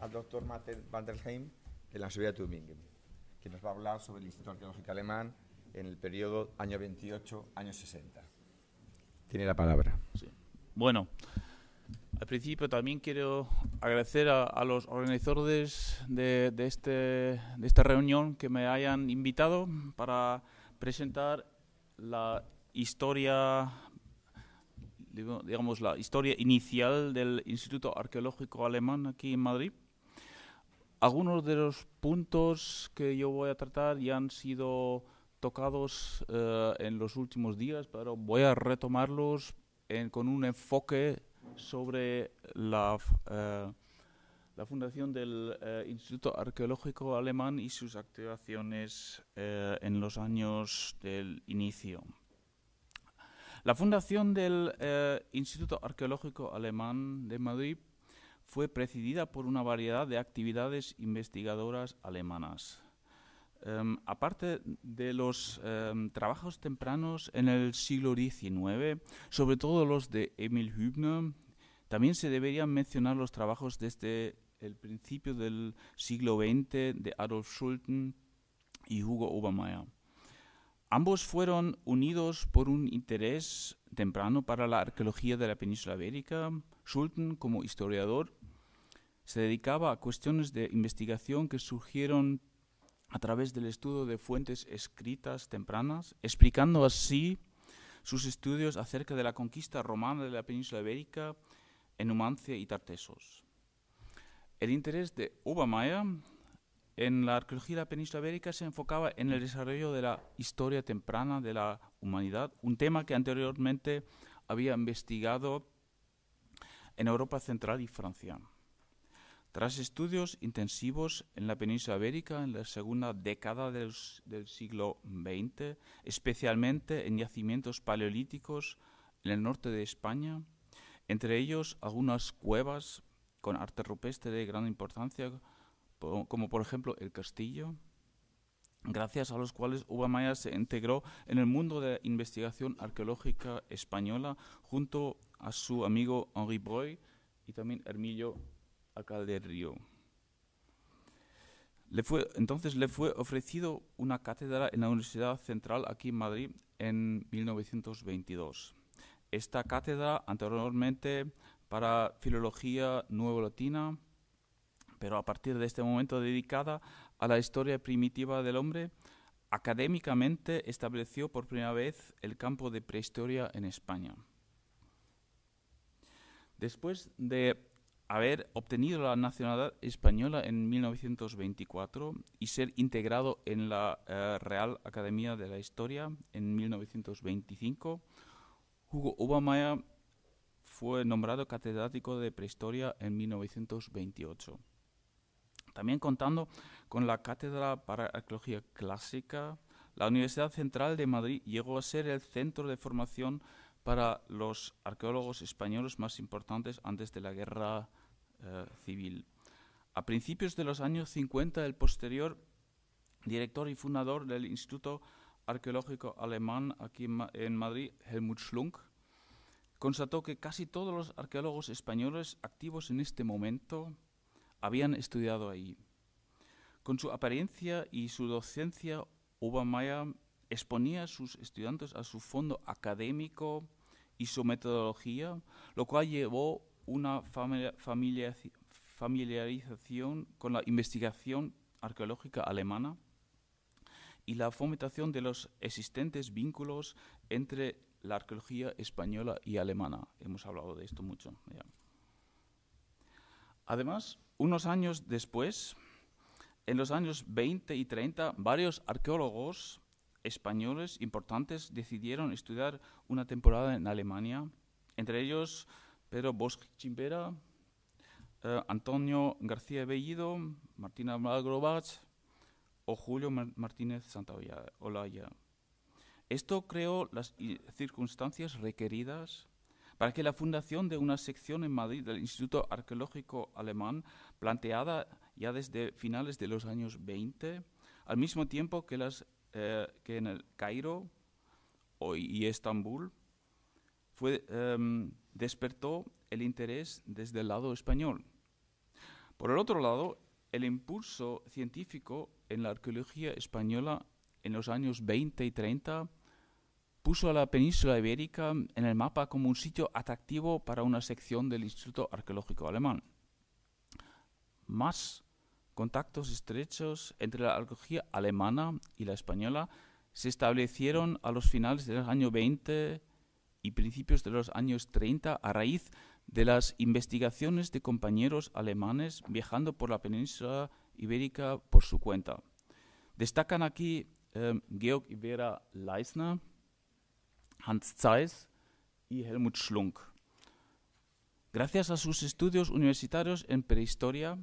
al doctor Martin Vanderheim de la Universidad de Tübingen, que nos va a hablar sobre el Instituto Arqueológico Alemán en el periodo año 28, año 60. Tiene la palabra. Bueno, al principio también quiero agradecer a, los organizadores de, de, este, de esta reunión que me hayan invitado para presentar la historia digamos, la historia inicial del Instituto Arqueológico Alemán aquí en Madrid. Algunos de los puntos que yo voy a tratar ya han sido tocados eh, en los últimos días, pero voy a retomarlos con un enfoque sobre la, eh, fundación del eh, Instituto Arqueológico Alemán y sus actuaciones en los años del inicio. La fundación del eh, Instituto Arqueológico Alemán de Madrid fue presidida por una variedad de actividades investigadoras alemanas. Em, aparte de los em, trabajos tempranos en el siglo XIX, sobre todo los de Emil Hübner, también se deberían mencionar los trabajos desde el principio del siglo XX de Adolf Schulten y Hugo Obermeier. Ambos fueron unidos por un interés temprano para la arqueología de la península ibérica. Schulten, como historiador, se dedicaba a cuestiones de investigación que surgieron a través del estudio de fuentes escritas tempranas, explicando así sus estudios acerca de la conquista romana de la península ibérica en Numancia y Tartesos. El interés de Obermeier en la arqueología de la península ibérica se enfocaba en el desarrollo de la historia temprana de la humanidad, un tema que anteriormente había investigado en Europa Central y Francia. Tras estudios intensivos en la península ibérica en la segunda década del, del siglo XX, especialmente en yacimientos paleolíticos en el norte de España, entre ellos algunas cuevas con arte rupestre de gran importancia como por ejemplo el castillo, gracias a los cuales Maya se integró en el mundo de la investigación arqueológica española junto a su amigo Henri Breuil y también Hermillo Alcalde Le fue, entonces le fue ofrecido una cátedra en la Universidad Central aquí en Madrid en 1922. Esta cátedra, anteriormente para Filología Nuevo Latina, pero a partir de este momento dedicada a la historia primitiva del hombre, académicamente estableció por primera vez el campo de prehistoria en España. Después de haber obtenido la nacionalidad española en 1924 y ser integrado en la eh, Real Academia de la Historia en 1925, Hugo Obamaya fue nombrado catedrático de prehistoria en 1928. También contando con la Cátedra para Arqueología Clásica, la Universidad Central de Madrid llegó a ser el centro de formación para los arqueólogos españoles más importantes antes de la Guerra eh, Civil. A principios de los años 50, el posterior director y fundador del Instituto Arqueológico Alemán aquí en, en Madrid, Helmut Schlunk, constató que casi todos los arqueólogos españoles activos en este momento habían estudiado ahí. Con su apariencia y su docencia, Obermeier exponía a sus estudiantes a su fondo académico y su metodología, lo cual llevó una familiarización con la investigación arqueológica alemana y la fomentación de los existentes vínculos entre la arqueología española y alemana. Hemos hablado de esto mucho. Además, unos años después, en los años 20 y 30, varios arqueólogos españoles importantes decidieron estudiar una temporada en Alemania, entre ellos Pedro Bosch Chimbera, eh, Antonio García Bellido, Martina Malgrobach o Julio Martínez Martínez Santaolalla. Esto creó las circunstancias requeridas para que la fundación de una sección en Madrid del Instituto Arqueológico Alemán, planteada ya desde finales de los años 20, al mismo tiempo que, las, eh, que en el Cairo y Estambul, em, despertó el interés desde el lado español. Por el otro lado, el impulso científico en la arqueología española en los años 20 y 30 puso a la península ibérica en el mapa como un sitio atractivo para una sección del Instituto Arqueológico Alemán. Más contactos estrechos entre la arqueología alemana y la española se establecieron a los finales del año 20 y principios de los años 30 a raíz de las investigaciones de compañeros alemanes viajando por la península ibérica por su cuenta. Destacan aquí eh, Georg Ibera Leisner, Hans Zeiss y Helmut Schlunk. Gracias a sus estudios universitarios en prehistoria,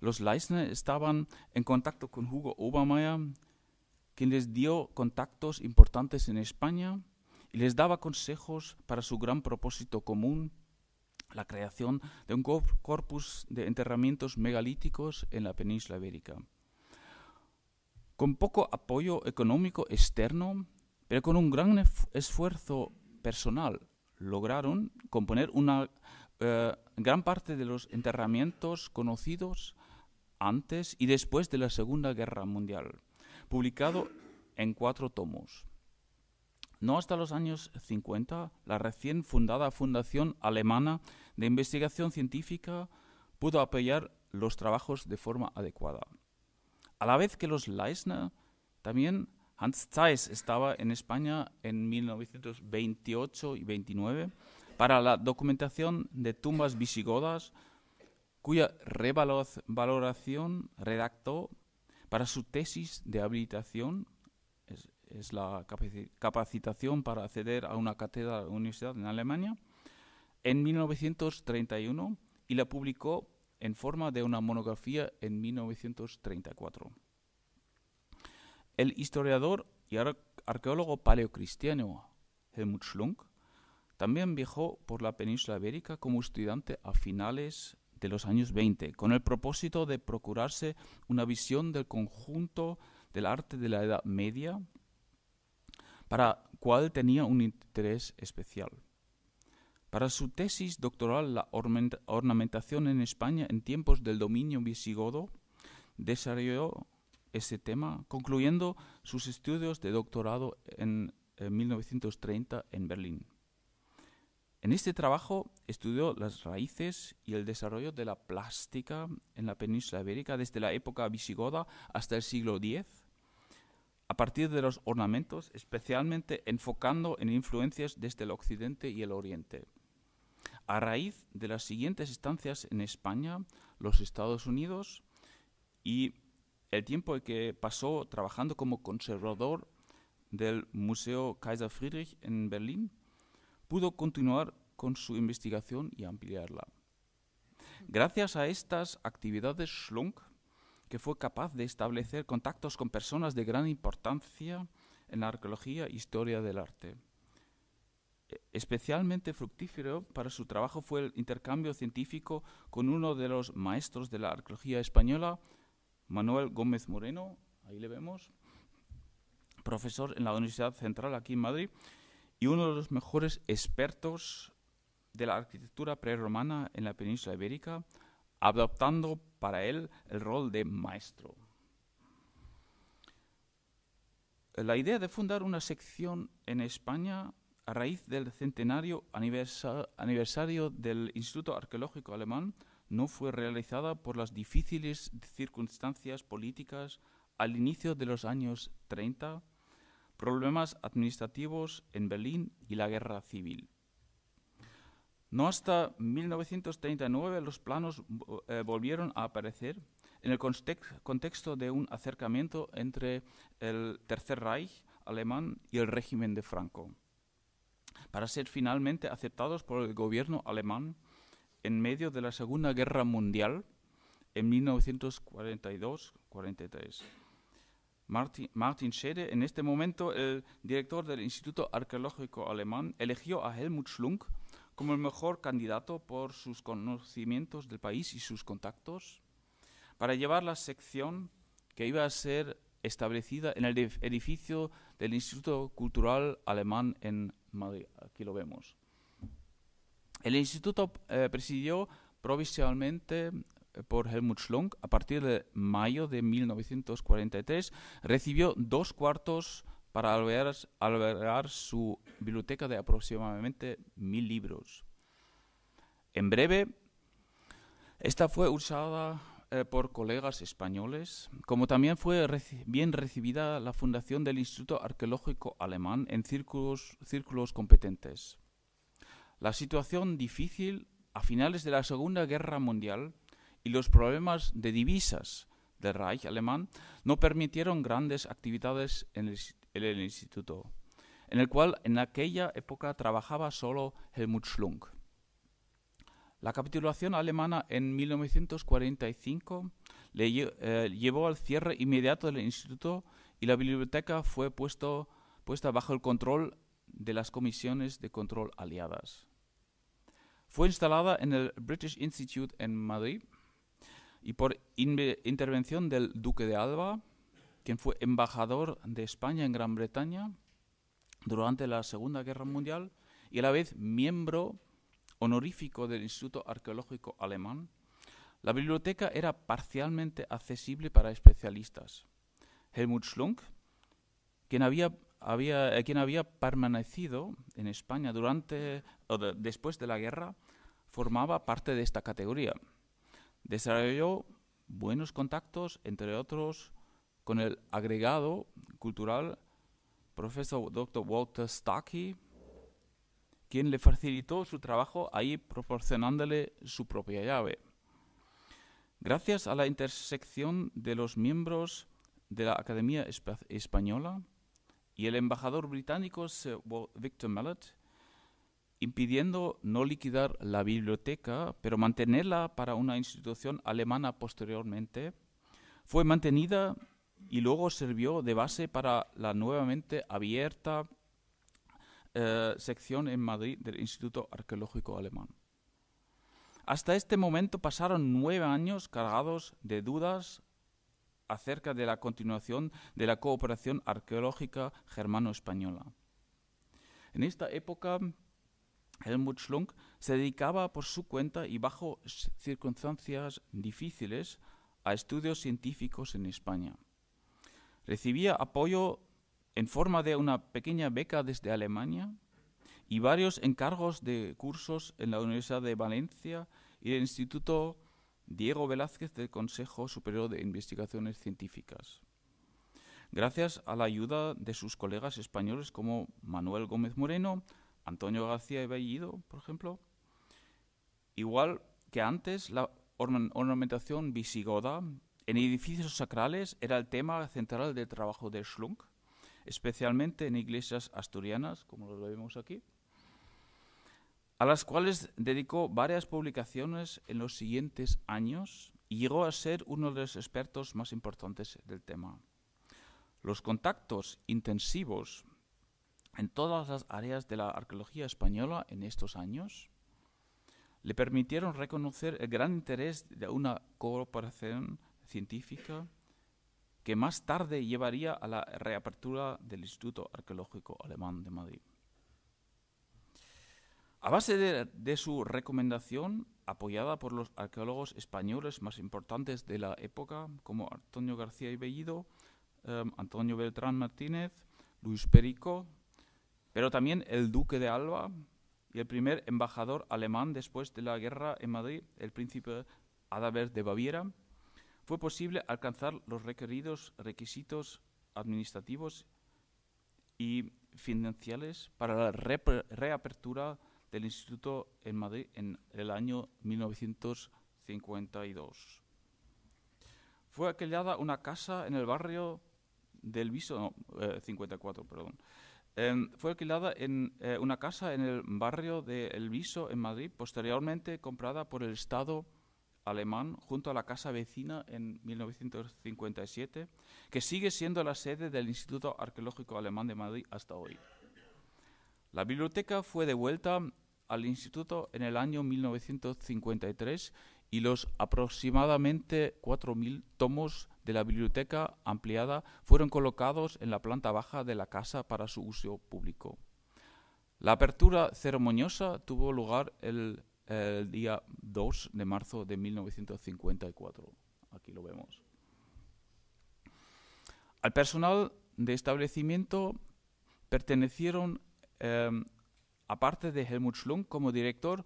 los Leisner estaban en contacto con Hugo Obermeier, quien les dio contactos importantes en España y les daba consejos para su gran propósito común, la creación de un corpus de enterramientos megalíticos en la península ibérica. Con poco apoyo económico externo, pero con un gran esfuerzo personal lograron componer una eh, gran parte de los enterramientos conocidos antes y después de la Segunda Guerra Mundial, publicado en cuatro tomos. No hasta los años 50, la recién fundada Fundación Alemana de Investigación Científica pudo apoyar los trabajos de forma adecuada. A la vez que los Leisner también Hans Zeiss estaba en España en 1928 y 29 para la documentación de tumbas visigodas, cuya revaloración redactó para su tesis de habilitación, es, la capacitación para acceder a una cátedra de universidad en Alemania, en 1931 y la publicó en forma de una monografía en 1934. El historiador y arqueólogo paleocristiano Helmut Schlunk también viajó por la península ibérica como estudiante a finales de los años 20, con el propósito de procurarse una visión del conjunto del arte de la Edad Media, para cual tenía un interés especial. Para su tesis doctoral La ornamentación en España en tiempos del dominio visigodo, desarrolló ese tema, concluyendo sus estudios de doctorado en, en 1930 en Berlín. En este trabajo estudió las raíces y el desarrollo de la plástica en la península ibérica desde la época visigoda hasta el siglo X, a partir de los ornamentos, especialmente enfocando en influencias desde el occidente y el oriente. A raíz de las siguientes estancias en España, los Estados Unidos y el tiempo que pasó trabajando como conservador del Museo Kaiser Friedrich en Berlín, pudo continuar con su investigación y ampliarla. Gracias a estas actividades, Schlunk, que fue capaz de establecer contactos con personas de gran importancia en la arqueología e historia del arte. E, especialmente fructífero para su trabajo fue el intercambio científico con uno de los maestros de la arqueología española, Manuel Gómez Moreno, ahí le vemos, profesor en la Universidad Central aquí en Madrid y uno de los mejores expertos de la arquitectura prerromana en la península ibérica, adoptando para él el rol de maestro. La idea de fundar una sección en España a raíz del centenario aniversario del Instituto Arqueológico Alemán no fue realizada por las difíciles circunstancias políticas al inicio de los años 30, problemas administrativos en Berlín y la guerra civil. No hasta 1939 los planos eh, volvieron a aparecer en el contexto de un acercamiento entre el Tercer Reich alemán y el régimen de Franco, para ser finalmente aceptados por el gobierno alemán en medio de la Segunda Guerra Mundial en 1942-43. Martin, Martin en este momento el director del Instituto Arqueológico Alemán, eligió a Helmut Schlunk como el mejor candidato por sus conocimientos del país y sus contactos para llevar la sección que iba a ser establecida en el edificio del Instituto Cultural Alemán en Madrid. Aquí lo vemos. El instituto eh, presidió provisionalmente eh, por Helmut Schlunk a partir de mayo de 1943. Recibió dos cuartos para albergar, su biblioteca de aproximadamente mil libros. En breve, esta fue usada eh, por colegas españoles, como también fue bien recibida la fundación del Instituto Arqueológico Alemán en círculos competentes la situación difícil a finales de la Segunda Guerra Mundial y los problemas de divisas del Reich alemán no permitieron grandes actividades en el, instituto, en el cual en aquella época trabajaba solo Helmut Schlunk. La capitulación alemana en 1945 le eh, llevó al cierre inmediato del instituto y la biblioteca fue puesta bajo el control de las comisiones de control aliadas. Fue instalada en el British Institute en Madrid y por intervención del Duque de Alba, quien fue embajador de España en Gran Bretaña durante la Segunda Guerra Mundial y a la vez miembro honorífico del Instituto Arqueológico Alemán, la biblioteca era parcialmente accesible para especialistas. Helmut Schlunk, quien había había, quien había permanecido en España durante o después de la guerra formaba parte de esta categoría. Desarrolló buenos contactos, entre otros, con el agregado cultural profesor Dr. Walter Stuckey, quien le facilitó su trabajo ahí proporcionándole su propia llave. Gracias a la intersección de los miembros de la Academia Española, y el embajador británico Victor Mallet impidiendo no liquidar la biblioteca, pero mantenerla para una institución alemana posteriormente, fue mantenida y luego sirvió de base para la nuevamente abierta eh, sección en Madrid del Instituto Arqueológico Alemán. Hasta este momento pasaron nueve años cargados de dudas, acerca de la continuación de la cooperación arqueológica germano-española. En esta época, Helmut Schlunk se dedicaba por su cuenta y bajo circunstancias difíciles a estudios científicos en España. Recibía apoyo en forma de una pequeña beca desde Alemania y varios encargos de cursos en la Universidad de Valencia y el Instituto Diego Velázquez del Consejo Superior de Investigaciones Científicas. Gracias a la ayuda de sus colegas españoles como Manuel Gómez Moreno, Antonio García Bellido, por ejemplo, igual que antes, la ornamentación visigoda en edificios sacrales era el tema central del trabajo de Schlunk, especialmente en iglesias asturianas, como lo vemos aquí a las cuales dedicó varias publicaciones en los siguientes años y llegó a ser uno de los expertos más importantes del tema. Los contactos intensivos en todas las áreas de la arqueología española en estos años le permitieron reconocer el gran interés de una cooperación científica que más tarde llevaría a la reapertura del Instituto Arqueológico Alemán de Madrid. A base de, su recomendación, apoyada por los arqueólogos españoles más importantes de la época, como Antonio García y Bellido, em, Antonio Beltrán Martínez, Luis Perico, pero también el duque de Alba y el primer embajador alemán después de la guerra en Madrid, el príncipe Adalbert de Baviera, fue posible alcanzar los requeridos requisitos administrativos y financieros para la reapertura del Instituto en Madrid en el año 1952. Fue alquilada una casa en el barrio del Viso, 54, eh, em, fue alquilada en eh, una casa en el barrio de El Viso, en Madrid, posteriormente comprada por el Estado alemán junto a la casa vecina en 1957, que sigue siendo la sede del Instituto Arqueológico Alemán de Madrid hasta hoy. La biblioteca fue devuelta al instituto en el año 1953 y los aproximadamente 4.000 tomos de la biblioteca ampliada fueron colocados en la planta baja de la casa para su uso público. La apertura ceremoniosa tuvo lugar el, día 2 de marzo de 1954. Aquí lo vemos. Al personal de establecimiento pertenecieron Em, aparte de Helmut Schlunk como director,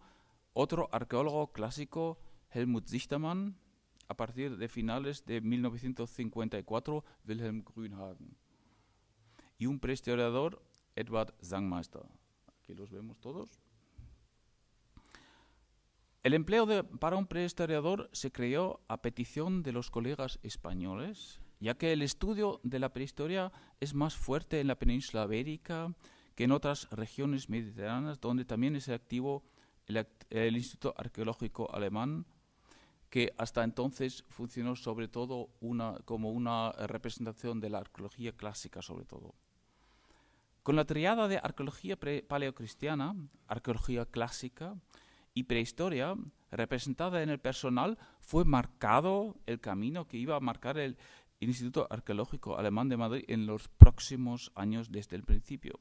otro arqueólogo clásico, Helmut Sichtermann, a partir de finales de 1954, Wilhelm Grünhagen. Y un prehistoriador, Edward Sangmeister. Aquí los vemos todos. El empleo para un prehistoriador se creó a petición de los colegas españoles, ya que el estudio de la prehistoria es más fuerte en la península ibérica, en otras regiones mediterráneas donde también es activo el, Instituto Arqueológico Alemán, que hasta entonces funcionó sobre todo como una representación de la arqueología clásica, sobre todo. Con la triada de arqueología paleocristiana, arqueología clásica y prehistoria, representada en el personal, fue marcado el camino que iba a marcar el Instituto Arqueológico Alemán de Madrid en los próximos años desde el principio.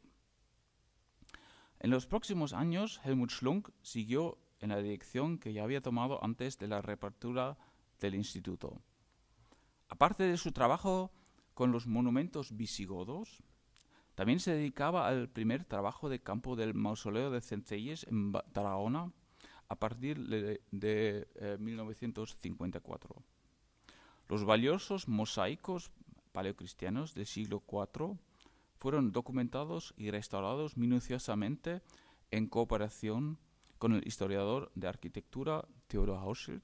En los próximos años, Helmut Schlunk siguió en la dirección que ya había tomado antes de la reapertura del instituto. Aparte de su trabajo con los monumentos visigodos, también se dedicaba al primer trabajo de campo del mausoleo de Centelles en Tarragona a partir de, 1954. Eh, los valiosos mosaicos paleocristianos del siglo IV fueron documentados y restaurados minuciosamente en cooperación con el historiador de arquitectura Theodor Hauschild,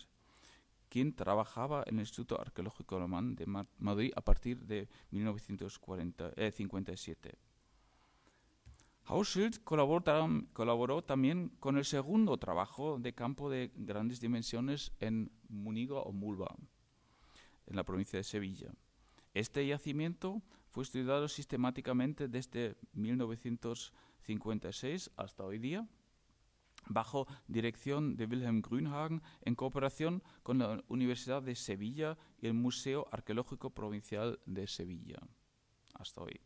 quien trabajaba en el Instituto Arqueológico Román de Madrid a partir de 1957. Eh, Hauschild colaboró, también con el segundo trabajo de campo de grandes dimensiones en Muniga o Mulva, en la provincia de Sevilla. Este yacimiento fue estudiado sistemáticamente desde 1956 hasta hoy día bajo dirección de Wilhelm Grünhagen en cooperación con la Universidad de Sevilla y el Museo Arqueológico Provincial de Sevilla hasta hoy.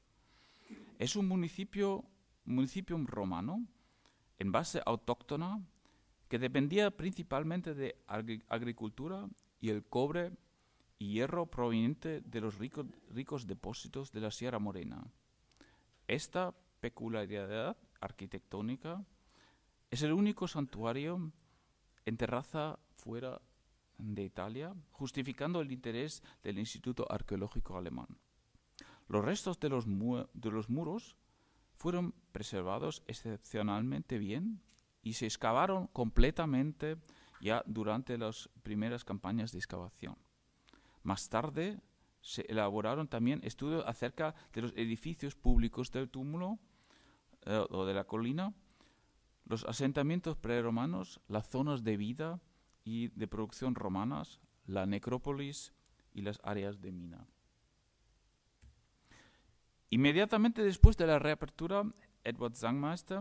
Es un municipio, municipio romano en base autóctona que dependía principalmente de agricultura y el cobre hierro proveniente de los ricos depósitos de la Sierra Morena. Esta peculiaridad arquitectónica es el único santuario en terraza fuera de Italia, justificando el interés del Instituto Arqueológico Alemán. Los restos de los muros fueron preservados excepcionalmente bien y se excavaron completamente ya durante las primeras campañas de excavación. Más tarde se elaboraron también estudios acerca de los edificios públicos del túmulo eh, o de la colina, los asentamientos preromanos, las zonas de vida y de producción romanas, la necrópolis y las áreas de mina. Inmediatamente después de la reapertura, Edward Zangmeister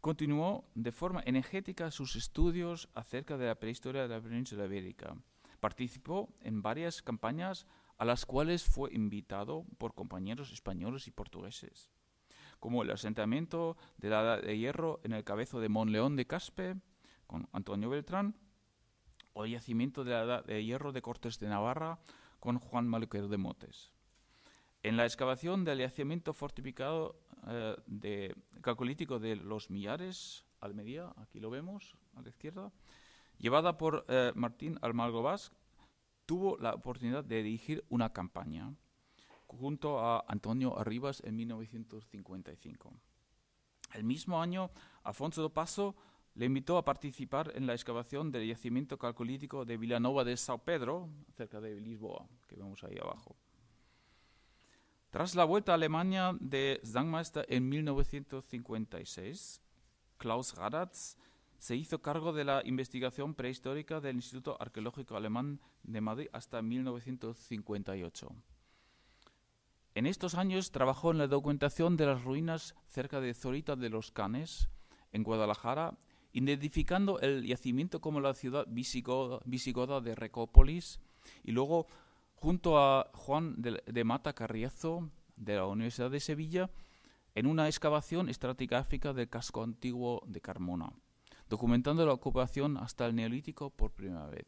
continuó de forma energética sus estudios acerca de la prehistoria de la península ibérica. Participó en varias campañas a las cuales fue invitado por compañeros españoles y portugueses, como el asentamiento de la Edad de Hierro en el cabezo de Monleón de Caspe, con Antonio Beltrán, o el yacimiento de la Edad de Hierro de Cortes de Navarra, con Juan Maluquer de Motes. En la excavación del yacimiento fortificado eh, de, calcolítico de los Millares, Almería, aquí lo vemos, a la izquierda, llevada por eh, Martín Almagro Vaz, tuvo la oportunidad de dirigir una campaña junto a Antonio Arribas en 1955. El mismo año, Afonso do Paso le invitó a participar en la excavación del yacimiento calcolítico de Villanova de Sao Pedro, cerca de Lisboa, que vemos ahí abajo. Tras la vuelta a Alemania de Zangmeister en 1956, Klaus Radatz se hizo cargo de la investigación prehistórica del Instituto Arqueológico Alemán de Madrid hasta 1958. En estos años trabajó en la documentación de las ruinas cerca de Zorita de los Canes, en Guadalajara, identificando el yacimiento como la ciudad visigoda, de Recópolis, y luego, junto a Juan de, de Mata Carriazo, de la Universidad de Sevilla, en una excavación estratigráfica del casco antiguo de Carmona documentando la ocupación hasta el Neolítico por primera vez.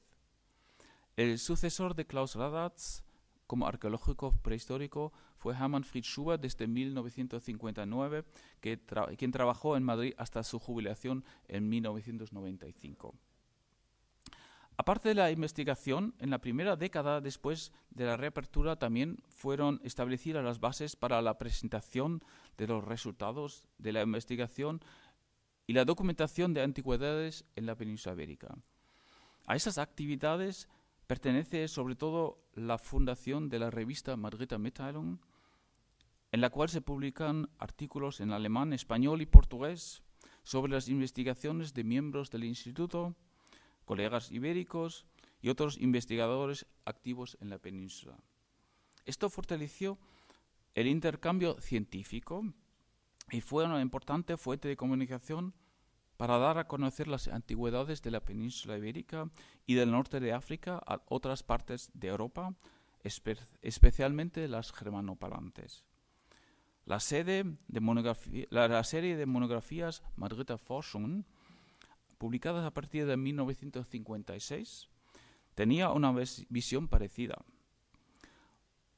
El sucesor de Klaus Radatz como arqueólogo prehistórico fue Hermann Fritz Schubert desde 1959, quien trabajó en Madrid hasta su jubilación en 1995. Aparte de la investigación, en la primera década después de la reapertura también fueron establecidas las bases para la presentación de los resultados de la investigación y la documentación de antigüedades en la península ibérica. A esas actividades pertenece sobre todo la fundación de la revista Margrethe Mitteilung, en la cual se publican artículos en alemán, español y portugués sobre las investigaciones de miembros del instituto, colegas ibéricos y otros investigadores activos en la península. Esto fortaleció el intercambio científico y fue una importante fuente de comunicación para dar a conocer las antigüedades de la península ibérica y del norte de África a otras partes de Europa, especialmente las germanoparlantes. La, serie de monografías Madrid Forschung, publicadas a partir de 1956, tenía una visión parecida.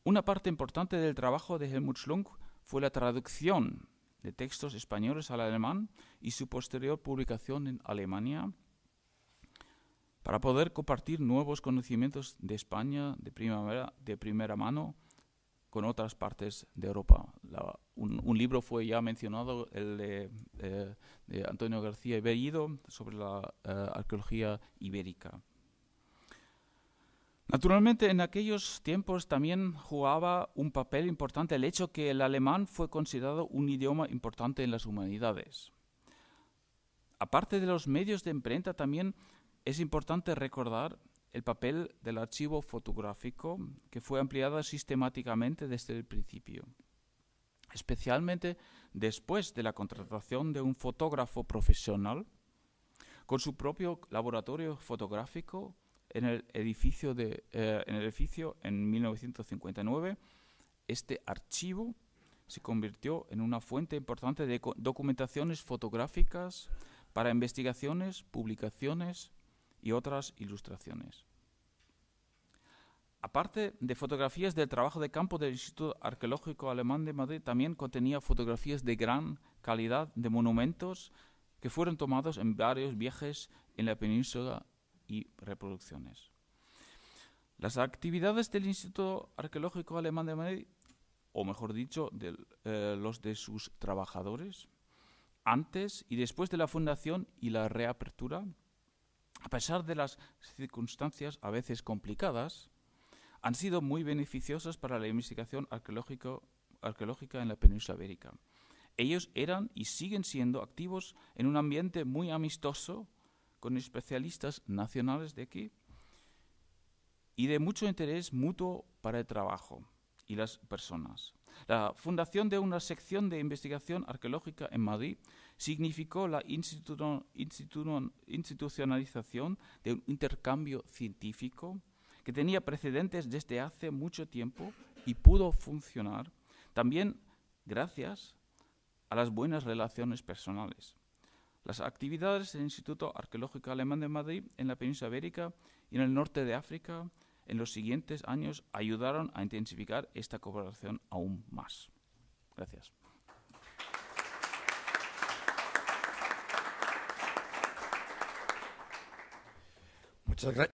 Una parte importante del trabajo de Helmut Schlunk fue la traducción de textos españoles al alemán y su posterior publicación en Alemania para poder compartir nuevos conocimientos de España de, de primera mano con otras partes de Europa. un, libro fue ya mencionado, el de, eh, Antonio García Bellido, sobre la eh, arqueología ibérica. Naturalmente, en aquellos tiempos también jugaba un papel importante el hecho que el alemán fue considerado un idioma importante en las humanidades. Aparte de los medios de imprenta, también es importante recordar el papel del archivo fotográfico que fue ampliado sistemáticamente desde el principio, especialmente después de la contratación de un fotógrafo profesional con su propio laboratorio fotográfico en el edificio, de, eh, en, el edificio en 1959, este archivo se convirtió en una fuente importante de documentaciones fotográficas para investigaciones, publicaciones y otras ilustraciones. Aparte de fotografías del trabajo de campo del Instituto Arqueológico Alemán de Madrid, también contenía fotografías de gran calidad de monumentos que fueron tomados en varios viajes en la península reproducciones. Las actividades del Instituto Arqueológico Alemán de Madrid, o mejor dicho, de, eh, los de sus trabajadores, antes y después de la fundación y la reapertura, a pesar de las circunstancias a veces complicadas, han sido muy beneficiosas para la investigación arqueológico, arqueológica en la península ibérica. Ellos eran y siguen siendo activos en un ambiente muy amistoso con especialistas nacionales de aquí y de mucho interés mutuo para el trabajo y las personas. La fundación de una sección de investigación arqueológica en Madrid significó la institucionalización de un intercambio científico que tenía precedentes desde hace mucho tiempo y pudo funcionar también gracias a las buenas relaciones personales. Las actividades del Instituto Arqueológico Alemán de Madrid en la península ibérica y en el norte de África en los siguientes años ayudaron a intensificar esta cooperación aún más. Gracias. Muchas, gracias.